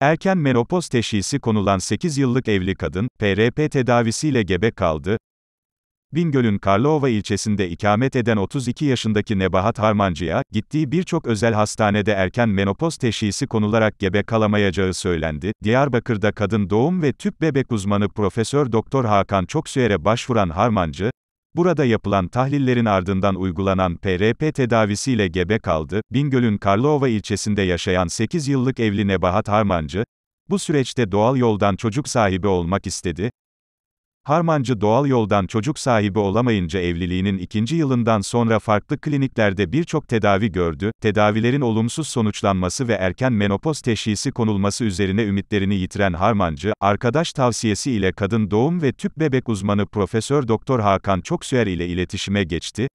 Erken menopoz teşhisi konulan 8 yıllık evli kadın, PRP tedavisiyle gebe kaldı. Bingöl'ün Karlova ilçesinde ikamet eden 32 yaşındaki Nebahat Harmancı'ya, gittiği birçok özel hastanede erken menopoz teşhisi konularak gebe kalamayacağı söylendi. Diyarbakır'da kadın doğum ve tüp bebek uzmanı Profesör Doktor Hakan Çoksüer'e başvuran Harmancı, Burada yapılan tahlillerin ardından uygulanan PRP tedavisiyle gebe kaldı, Bingöl'ün Karlova ilçesinde yaşayan 8 yıllık evli Nebahat Harmancı, bu süreçte doğal yoldan çocuk sahibi olmak istedi, Harmancı doğal yoldan çocuk sahibi olamayınca evliliğinin ikinci yılından sonra farklı kliniklerde birçok tedavi gördü, tedavilerin olumsuz sonuçlanması ve erken menopoz teşhisi konulması üzerine ümitlerini yitiren Harmancı, arkadaş tavsiyesi ile kadın doğum ve tüp bebek uzmanı Profesör Doktor Hakan Çoksüer ile iletişime geçti,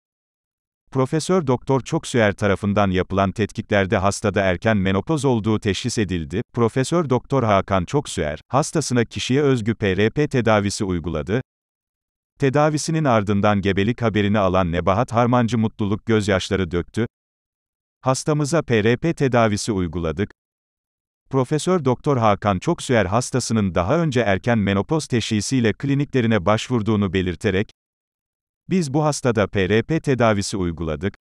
Profesör Doktor Çoksüer tarafından yapılan tetkiklerde hastada erken menopoz olduğu teşhis edildi. Profesör Doktor Hakan Çoksüer, hastasına kişiye özgü PRP tedavisi uyguladı. Tedavisinin ardından gebelik haberini alan Nebahat Harmancı mutluluk gözyaşları döktü. Hastamıza PRP tedavisi uyguladık. Profesör Doktor Hakan Çoksüer hastasının daha önce erken menopoz teşhisiyle kliniklerine başvurduğunu belirterek biz bu hastada PRP tedavisi uyguladık.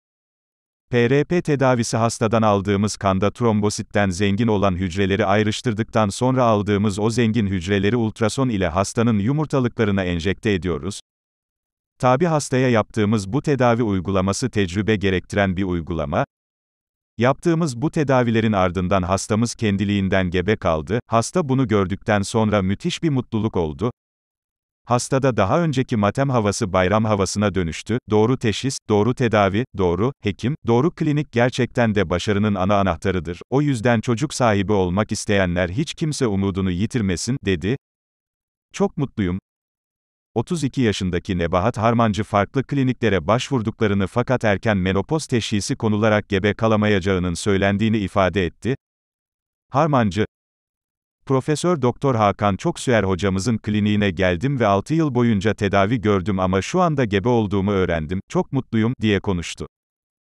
PRP tedavisi hastadan aldığımız kanda trombositten zengin olan hücreleri ayrıştırdıktan sonra aldığımız o zengin hücreleri ultrason ile hastanın yumurtalıklarına enjekte ediyoruz. Tabi hastaya yaptığımız bu tedavi uygulaması tecrübe gerektiren bir uygulama. Yaptığımız bu tedavilerin ardından hastamız kendiliğinden gebe kaldı. Hasta bunu gördükten sonra müthiş bir mutluluk oldu. Hastada daha önceki matem havası bayram havasına dönüştü, doğru teşhis, doğru tedavi, doğru, hekim, doğru klinik gerçekten de başarının ana anahtarıdır. O yüzden çocuk sahibi olmak isteyenler hiç kimse umudunu yitirmesin, dedi. Çok mutluyum, 32 yaşındaki Nebahat Harmancı farklı kliniklere başvurduklarını fakat erken menopoz teşhisi konularak gebe kalamayacağının söylendiğini ifade etti. Harmancı, Profesör Doktor Hakan Çoksüer hocamızın kliniğine geldim ve 6 yıl boyunca tedavi gördüm ama şu anda gebe olduğumu öğrendim, çok mutluyum, diye konuştu.